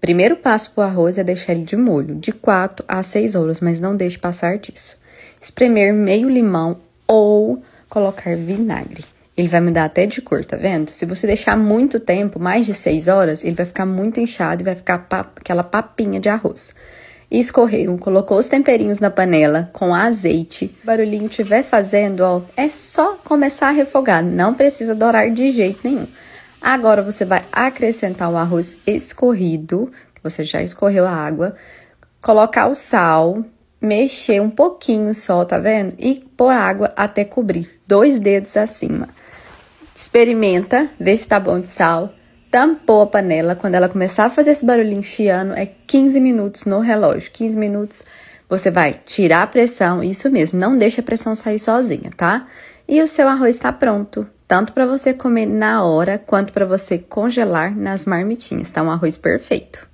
Primeiro passo para o arroz é deixar ele de molho, de 4 a 6 horas, mas não deixe passar disso. Espremer meio limão ou colocar vinagre. Ele vai mudar até de cor, tá vendo? Se você deixar muito tempo, mais de 6 horas, ele vai ficar muito inchado e vai ficar aquela papinha de arroz. escorreu, colocou os temperinhos na panela com azeite. O barulhinho estiver fazendo, ó, é só começar a refogar, não precisa dourar de jeito nenhum. Agora você vai acrescentar o arroz escorrido, que você já escorreu a água, colocar o sal, mexer um pouquinho só, tá vendo? E pôr água até cobrir, dois dedos acima. Experimenta, vê se tá bom de sal. Tampou a panela, quando ela começar a fazer esse barulhinho chiando, é 15 minutos no relógio. 15 minutos você vai tirar a pressão, isso mesmo, não deixa a pressão sair sozinha, tá? E o seu arroz está pronto tanto para você comer na hora quanto para você congelar nas marmitinhas. Tá um arroz perfeito.